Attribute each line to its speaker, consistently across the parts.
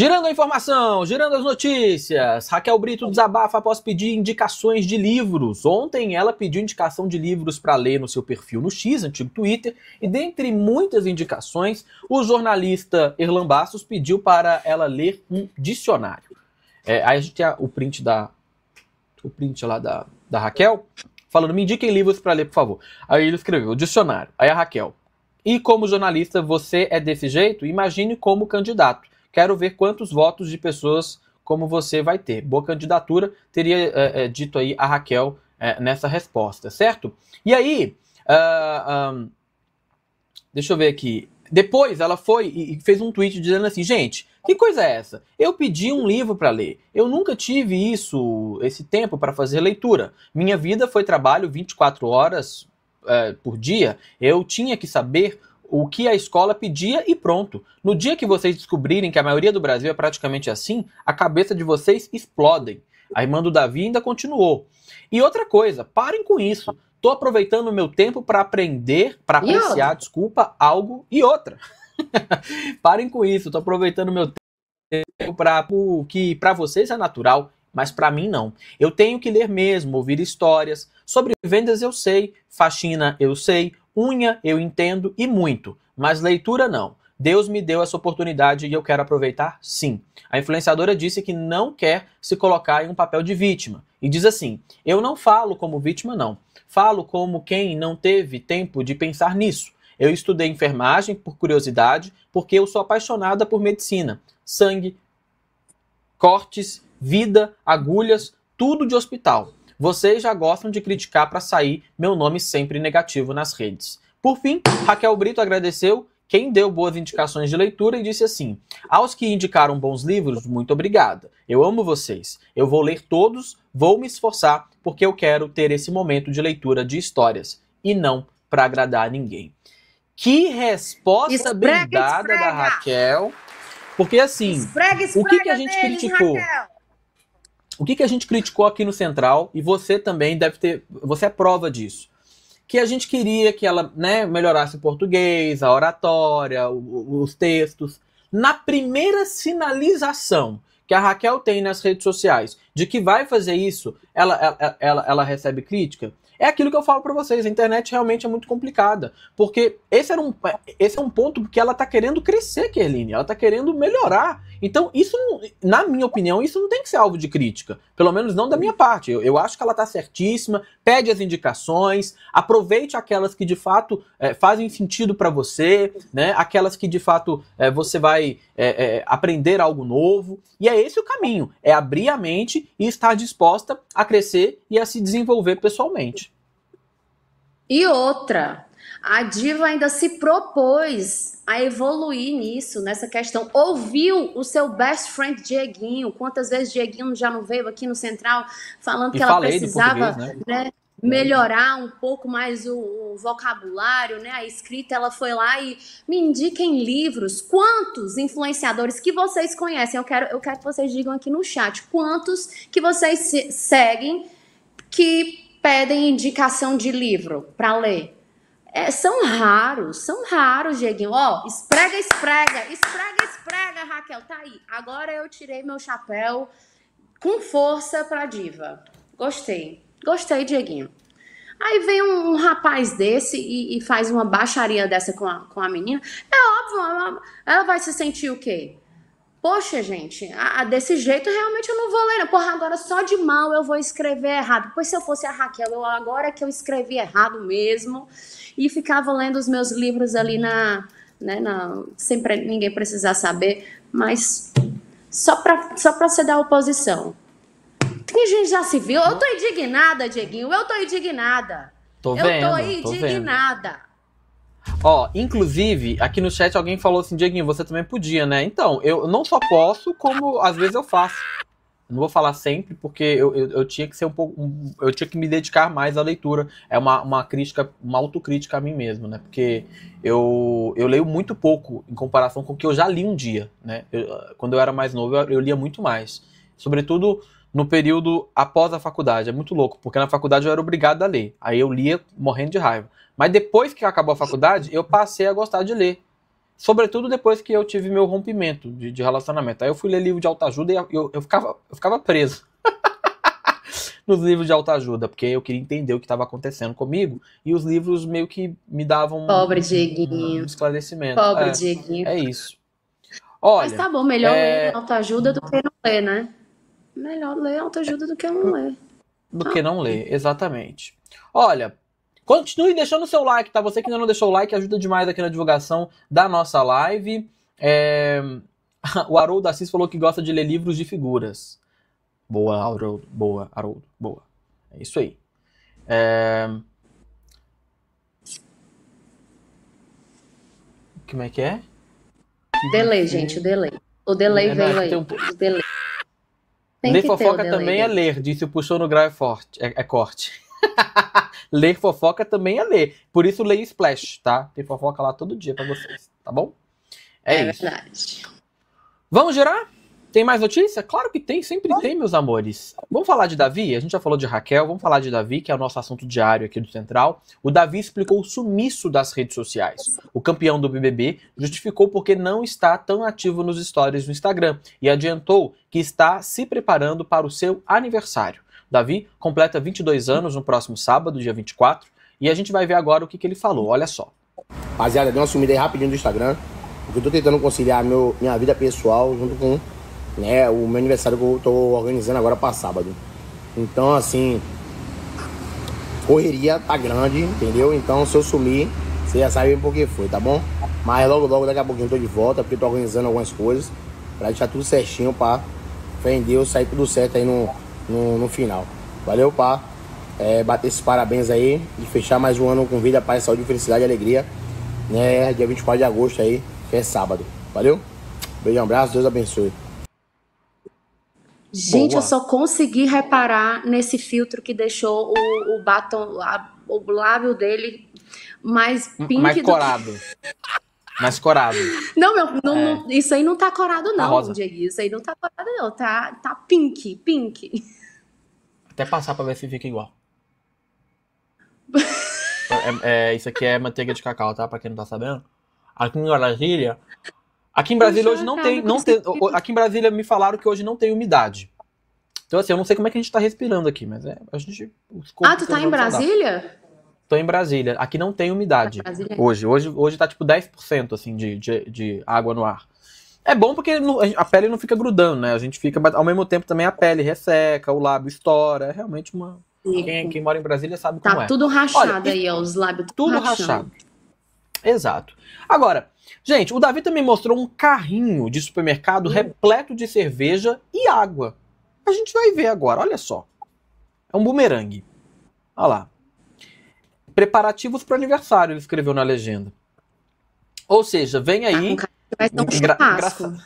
Speaker 1: Girando a informação, girando as notícias, Raquel Brito desabafa após pedir indicações de livros. Ontem ela pediu indicação de livros para ler no seu perfil no X, antigo Twitter, e dentre muitas indicações, o jornalista Erlan Bastos pediu para ela ler um dicionário. É, aí a gente tem o print da o print lá da, da Raquel, falando, me indiquem livros para ler, por favor. Aí ele escreveu, dicionário. Aí a Raquel, e como jornalista você é desse jeito? Imagine como candidato. Quero ver quantos votos de pessoas como você vai ter. Boa candidatura, teria é, é, dito aí a Raquel é, nessa resposta, certo? E aí, uh, ah, um, ah, deixa eu ver aqui. Depois ela foi e fez um tweet dizendo assim: gente, que coisa é essa? Eu pedi um livro para ler. Eu nunca tive isso, esse tempo para fazer leitura. Minha vida foi trabalho 24 horas por dia. Eu tinha que saber o que a escola pedia e pronto. No dia que vocês descobrirem que a maioria do Brasil é praticamente assim, a cabeça de vocês explodem. A irmã do Davi ainda continuou. E outra coisa, parem com isso. Tô aproveitando o meu tempo para aprender, para apreciar, desculpa, algo e outra. parem com isso. Tô aproveitando o meu tempo para o que para vocês é natural mas para mim não. Eu tenho que ler mesmo, ouvir histórias. Sobre vendas eu sei, faxina eu sei, Unha eu entendo e muito, mas leitura não. Deus me deu essa oportunidade e eu quero aproveitar sim. A influenciadora disse que não quer se colocar em um papel de vítima e diz assim: Eu não falo como vítima, não. Falo como quem não teve tempo de pensar nisso. Eu estudei enfermagem por curiosidade, porque eu sou apaixonada por medicina. Sangue, cortes, vida, agulhas, tudo de hospital. Vocês já gostam de criticar para sair meu nome sempre negativo nas redes. Por fim, Raquel Brito agradeceu quem deu boas indicações de leitura e disse assim: Aos que indicaram bons livros, muito obrigada. Eu amo vocês. Eu vou ler todos, vou me esforçar, porque eu quero ter esse momento de leitura de histórias e não para agradar ninguém. Que resposta brindada bem dada da Raquel. Porque assim, o que, que a gente deles, criticou? Raquel. O que, que a gente criticou aqui no Central, e você também deve ter. Você é prova disso. Que a gente queria que ela né, melhorasse o português, a oratória, o, os textos. Na primeira sinalização que a Raquel tem nas redes sociais de que vai fazer isso, ela, ela, ela, ela recebe crítica. É aquilo que eu falo para vocês, a internet realmente é muito complicada, porque esse, era um, é, esse é um ponto que ela tá querendo crescer, Kerline, ela tá querendo melhorar. Então, isso, na minha opinião, isso não tem que ser alvo de crítica. Pelo menos não da minha parte. Eu, eu acho que ela está certíssima, pede as indicações, aproveite aquelas que de fato é, fazem sentido para você, né? aquelas que de fato é, você vai é, é, aprender algo novo. E é esse o caminho: é abrir a mente e estar disposta a crescer e a se desenvolver pessoalmente.
Speaker 2: E outra, a diva ainda se propôs a evoluir nisso, nessa questão. Ouviu o seu best friend Dieguinho. Quantas vezes Dieguinho já não veio aqui no Central falando e que ela precisava né? Né, melhorar um pouco mais o, o, vocabulário, né? A escrita, ela foi lá e me indiquem livros. Quantos influenciadores que vocês conhecem? Eu quero, eu quero que vocês digam aqui no chat. Quantos que vocês se, seguem que pedem indicação de livro para ler? É, são raros, são raros, Dieguinho. Ó, oh, esprega, esprega, esprega, esprega, Raquel, tá aí. Agora eu tirei meu chapéu com força pra diva. Gostei, gostei, Dieguinho. Aí vem um, um rapaz desse e, e, faz uma baixaria dessa com a, com a menina. É óbvio, ela, ela vai se sentir o quê? Poxa, gente, a, desse jeito realmente eu não vou ler. Porra, agora só de mal eu vou escrever errado. Pois se eu fosse a Raquel, eu, agora que eu escrevi errado mesmo. E ficava lendo os meus livros ali na. Né, na sem pre, ninguém precisar saber. Mas só para só pra você dar oposição. Tem gente já se viu. Eu tô indignada, Dieguinho. Eu tô indignada.
Speaker 1: Tô eu vendo, tô indignada. Tô vendo. Ó, inclusive, aqui no chat alguém falou assim, Dieguinho, você também podia, né? Então, eu não só posso, como às vezes eu faço. Não vou falar sempre, porque eu, eu, eu tinha que ser um pouco. Um, eu tinha que me dedicar mais à leitura. É uma, uma crítica, uma autocrítica a mim mesmo, né? Porque eu, eu leio muito pouco em comparação com o que eu já li um dia, né? Eu, quando eu era mais novo, eu, eu lia muito mais. Sobretudo no período após a faculdade. É muito louco, porque na faculdade eu era obrigado a ler. Aí eu lia morrendo de raiva. Mas depois que acabou a faculdade, eu passei a gostar de ler. Sobretudo depois que eu tive meu rompimento de, de relacionamento. Aí eu fui ler livro de autoajuda e eu, eu, ficava, eu ficava preso nos livros de autoajuda, porque eu queria entender o que estava acontecendo comigo, e os livros meio que me davam Pobre Dieguinho. um esclarecimento. Pobre é, Dieguinho. É isso.
Speaker 2: Olha, Mas tá bom, melhor é... ler autoajuda do que não ler, né? melhor ler autoajuda do que não ler.
Speaker 1: Do ah. que não ler, exatamente. Olha, continue deixando o seu like, tá? Você que ainda não deixou o like, ajuda demais aqui na divulgação da nossa live. É... O Haroldo Assis falou que gosta de ler livros de figuras. Boa, Haroldo. Boa, Haroldo. Boa. É isso aí. É... Como é que é? Delay, gente, o delay.
Speaker 2: O delay é, veio aí. Um... O delay.
Speaker 1: Tem ler fofoca também é ler, disse o puxou no grau é forte, é, é corte. ler fofoca também é ler. Por isso leio Splash, tá? Tem fofoca lá todo dia para vocês, tá bom? É, é isso. verdade. Vamos girar? Tem mais notícia? Claro que tem, sempre Vai. tem, meus amores. Vamos falar de Davi? A gente já falou de Raquel, vamos falar de Davi, que é o nosso assunto diário aqui do Central. O Davi explicou o sumiço das redes sociais. O campeão do BBB justificou porque não está tão ativo nos stories no Instagram e adiantou que está se preparando para o seu aniversário. Davi completa 22 anos no próximo sábado, dia 24, e a gente vai ver agora o que, que ele falou. Olha só. Rapaziada, deu uma sumida aí rapidinho do Instagram, porque eu tô tentando conciliar meu, minha vida pessoal junto com né? O meu aniversário que eu tô organizando agora para sábado. Então, assim, correria tá grande, entendeu? Então, se eu sumir, você já sabe por que foi, tá bom? Mas logo, logo, daqui a pouquinho eu tô de volta, porque eu tô organizando algumas coisas para deixar tudo certinho para Deus sair tudo certo aí no, no, no final. Valeu, pá. É, bater esses parabéns aí e fechar mais um ano com vida, paz, saúde, felicidade e alegria. Né? Dia 24 de agosto aí, que é sábado. Valeu? Beijo, um abraço, Deus abençoe. Gente, Boa. eu só
Speaker 2: consegui reparar nesse filtro que deixou o, o batom, a, o lábio dele mais pink mais corado.
Speaker 1: Que... Mais corado.
Speaker 2: Não, meu, é. não, isso aí não tá corado, tá não, tá Diego. Isso aí não tá corado, não. Tá, tá pink, pink.
Speaker 1: Até passar pra ver se fica igual. é, é, isso aqui é manteiga de cacau, tá? Pra quem não tá sabendo. Aqui em Brasília, Aqui em Brasília hoje não tem, não tem, aqui em Brasília me falaram que hoje não tem umidade. Então assim, eu não sei como é que a gente tá respirando aqui, mas é, a gente
Speaker 2: Ah, tu tá em Brasília?
Speaker 1: Tô em Brasília. Aqui não tem umidade. Tá Brasília. Hoje, hoje, hoje tá tipo 10% assim de, de, de, água no ar. É bom porque a pele não fica grudando, né? A gente fica, ao mesmo tempo também a pele resseca, o lábio estoura, é realmente uma quem, quem mora em Brasília sabe tá como que é. Tá tudo rachado Olha, aí, ó, os lábios tudo, tudo rachado. rachado. Exato. Agora, gente, o Davi também mostrou um carrinho de supermercado hum. repleto de cerveja e água. A gente vai ver agora, olha só. É um bumerangue. Olha lá. Preparativos para aniversário, ele escreveu na legenda. Ou seja, vem tá aí. Ah, vai um churrasco.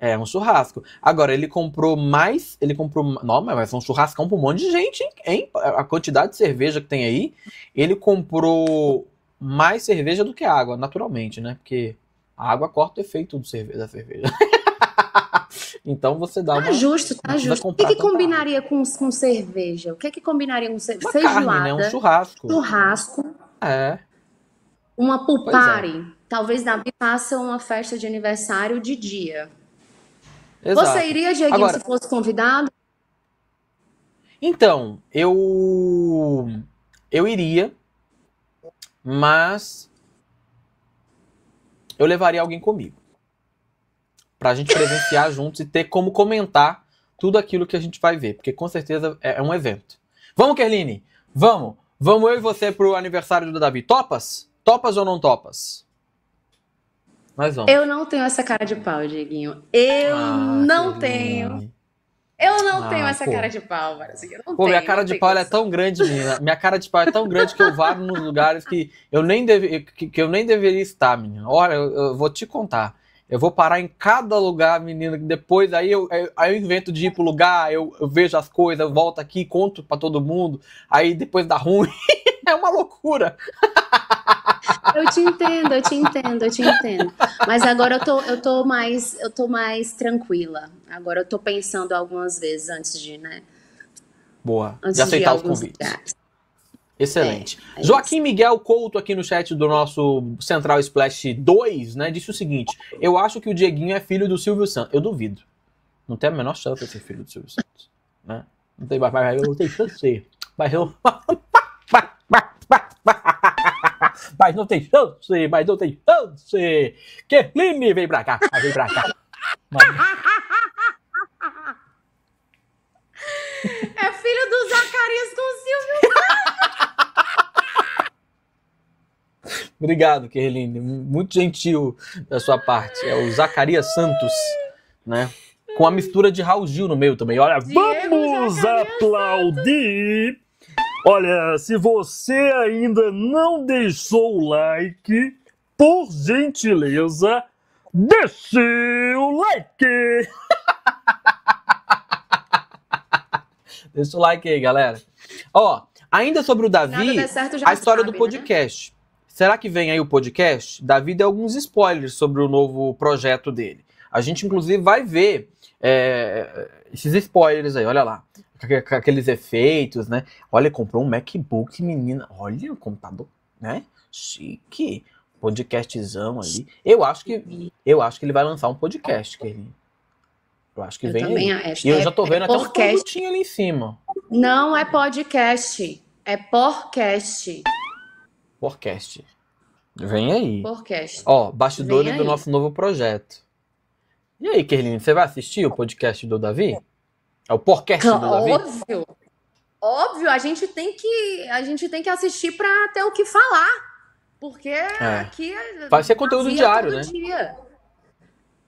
Speaker 1: É, um churrasco. Agora, ele comprou mais. Ele comprou. Não, mas é um churrascão para um monte de gente, hein? A quantidade de cerveja que tem aí. Ele comprou mais cerveja do que água, naturalmente, né? Porque a água corta o efeito do cerveja, da cerveja. então você dá tá justo, tá justo. O que, que combinaria
Speaker 2: com, com cerveja? O que, que combinaria com cerveja? Uma carne, né? Um churrasco. Churrasco. É. Uma pulpare. É. Talvez Davi faça uma festa de aniversário de dia.
Speaker 1: Exato. Você iria, Dieguinho, Agora, se
Speaker 2: fosse convidado?
Speaker 1: Então, eu. Eu iria, mas eu levaria alguém comigo. Pra gente presenciar juntos e ter como comentar tudo aquilo que a gente vai ver. Porque com certeza é, é, um evento. Vamos, Kerline? Vamos! Vamos eu e você pro aniversário do Davi. Topas? Topas ou não topas? Mas vamos.
Speaker 2: Eu não tenho essa cara de pau, Dieguinho. Eu ah, não tenho. Eu não ah, tenho essa pô. cara de pau, mano. Assim, pô, tenho, minha cara
Speaker 1: de pau é tão grande, menina. Minha cara de pau é tão grande que eu varo nos lugares que eu nem, deve, que, que, eu nem deveria estar, menina. Olha, eu, eu, vou te contar. Eu vou parar em cada lugar, menina, que depois aí eu, aí eu invento de ir pro lugar, eu, eu vejo as coisas, eu volto aqui, conto para todo mundo, aí depois dá ruim. é uma loucura.
Speaker 2: Eu te entendo, eu te entendo, eu te entendo. Mas agora eu tô, eu tô mais, eu tô mais tranquila. Agora eu tô pensando algumas vezes antes de, né?
Speaker 1: Boa. Antes de aceitar de os convites. Lugares. Excelente. É, é Joaquim Miguel Couto, aqui no chat do nosso Central Splash 2, né, disse o seguinte: Eu acho que o Dieguinho é filho do Silvio Santos. Eu duvido. Não tem a menor chance de ser filho do Silvio Santos. Né? Não tem mais, mas eu tenho chance. Mas eu. mas não tem chance, mas não tem chance. Kerline, vem pra cá, ah, vem pra cá.
Speaker 2: É filho do Zacarias com o Silvio.
Speaker 1: Obrigado, Kerline. Muito gentil da sua parte. É o Zacarias Santos, né? Com a mistura de Raul Gil no meio também. Olha, Diego vamos aplaudir! Santos. Olha, se você ainda não deixou o like, por gentileza, deixe o like! Deixa o like aí, galera. Ó, ainda sobre o Davi, certo, a história sabe, do podcast. Né? Será que vem aí o podcast? Davi deu alguns spoilers sobre o novo projeto dele. A gente, inclusive, vai ver é, esses spoilers aí, olha lá aqueles efeitos, né? Olha, comprou um MacBook, menina. Olha, o computador, né? Chique. Podcastzão ali. Eu acho que uhum. eu acho que ele vai lançar um podcast, Kerlin. Eu acho que eu vem também aí. Acho. E eu é, já tô vendo é até podcast. um ali em cima.
Speaker 2: Não é podcast, é podcast.
Speaker 1: Podcast. Vem aí.
Speaker 2: Podcast. Ó, bastidores do nosso
Speaker 1: novo projeto. E aí, Kerline, você vai assistir o podcast do Davi? É o podcast do Davi. Óbvio.
Speaker 2: Óbvio, a gente tem que a gente tem que assistir para ter o que falar. Porque é. aqui vai é ser conteúdo diário, né? Dia.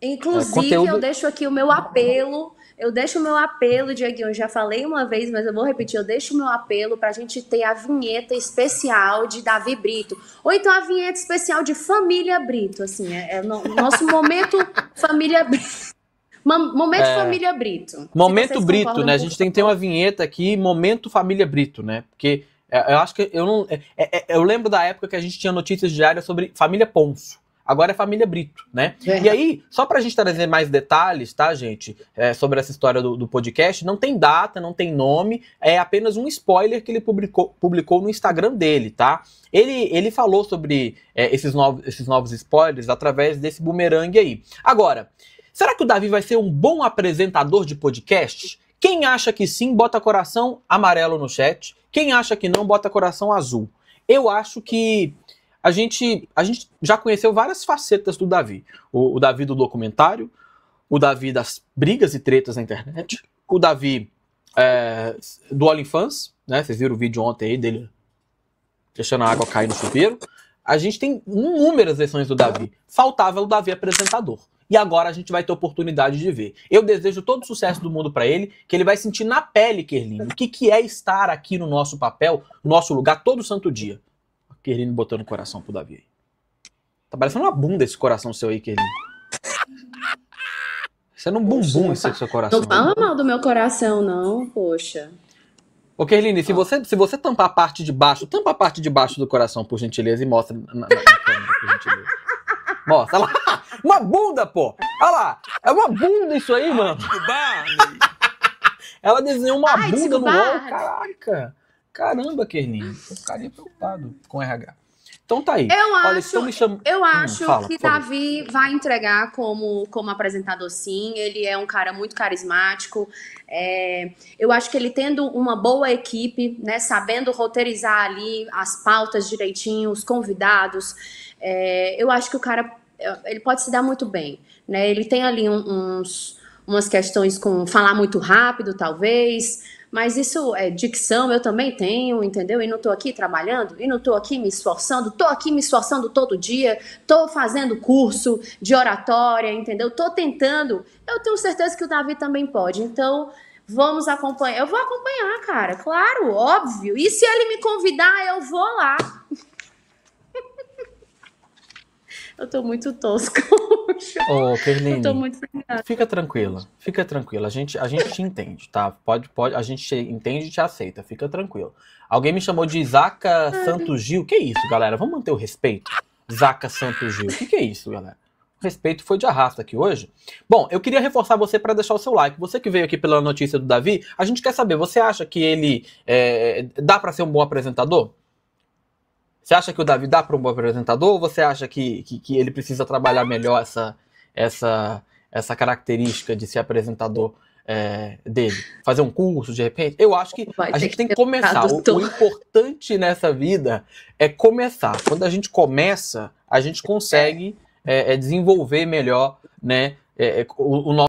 Speaker 2: É, Inclusive, é, conteúdo... eu deixo aqui o meu apelo. Eu deixo o meu apelo, Dieguinho, eu já falei uma vez, mas eu vou repetir. Eu deixo o meu apelo para a gente ter a vinheta especial de Davi Brito. Ou então a vinheta especial de Família Brito, assim. É, é o nosso momento Família Brito. Momento é... Família Brito. Momento Brito, né? A gente
Speaker 1: tem que ter uma vinheta aqui, Momento Família Brito, né? Porque é, eu acho que eu não. É, é, eu lembro da época que a gente tinha notícias diárias sobre família Ponço. Agora é família Brito, né? É. E aí, só pra gente trazer mais detalhes, tá, gente, é, sobre essa história do, do, podcast, não tem data, não tem nome, é apenas um spoiler que ele publicou, publicou no Instagram dele, tá? Ele, ele falou sobre é, esses, novos, esses novos spoilers através desse boomerang aí. Agora, Será que o Davi vai ser um bom apresentador de podcast? Quem acha que sim, bota coração amarelo no chat. Quem acha que não, bota coração azul. Eu acho que a gente, a gente já conheceu várias facetas do Davi. O, o Davi do documentário, o Davi das brigas e tretas na internet, o Davi é, do OnlyFans, né? Vocês viram o vídeo ontem aí dele deixando a água cair no chuveiro. A gente tem inúmeras versões do Davi. Faltava o Davi apresentador e agora a gente vai ter oportunidade de ver. Eu desejo todo o sucesso do mundo para ele, que ele vai sentir na pele, Kerlino, o que, que é estar aqui no nosso papel, no nosso lugar, todo santo dia. Kerlino botando o coração pro Davi aí. Tá parecendo uma bunda esse coração seu aí, Kerline. Você não é bumbum esse seu coração. Não fala mal
Speaker 2: do meu coração, não, poxa.
Speaker 1: Ô, Kerline, se ah. você, se você tampar a parte de baixo, tampa a parte de baixo do coração, por gentileza, e mostra na, na, na câmera, por gentileza. Mostra lá. Uma bunda, pô! Olha lá! É uma bunda isso aí, mano! Ela desenhou uma Ai, bunda no UOL, caraca! Caramba, Kernin, eu ficaria é preocupado com RH. Então tá aí. Eu Olha, acho, me cham... eu hum, acho hum, fala, que
Speaker 2: Davi vai entregar como, como apresentador, sim. Ele é um cara muito carismático. É, eu acho que ele tendo uma boa equipe, né, sabendo roteirizar ali as pautas direitinho, os convidados, é, eu acho que o cara é, ele pode se dar muito bem, né? Ele tem ali uns, umas questões com falar muito rápido, talvez, mas isso é dicção, eu também tenho, entendeu? E não estou aqui trabalhando, e não estou aqui me esforçando, estou aqui me esforçando todo dia, estou fazendo curso de oratória, entendeu? Estou tentando. Eu tenho certeza que o Davi também pode. Então, vamos acompanhar. Eu vou acompanhar, cara, claro, óbvio. E se ele me convidar, eu vou lá. Eu tô muito tosco.
Speaker 1: Ô, oh, eu tô muito fica tranquila, fica tranquila. A gente, a gente te entende, tá? Pode, pode, a gente entende e te aceita, fica tranquilo. Alguém me chamou de Zaca Santos Gil. Que isso, galera? Vamos manter o respeito? Zaca Santos Gil. Que que é isso, galera? O respeito foi de arrasta aqui hoje. Bom, eu queria reforçar você para deixar o seu like. Você que veio aqui pela notícia do Davi, a gente quer saber, você acha que ele é, dá para ser um bom apresentador? Você acha que o Davi dá para um bom apresentador ou você acha que, que, que, ele precisa trabalhar melhor essa, essa, essa característica de ser apresentador é, dele? Fazer um curso, de repente? Eu acho que Vai a gente tem que começar. O, o importante nessa vida é começar. Quando a gente começa, a gente consegue é, é desenvolver melhor né, é, é o, o nosso.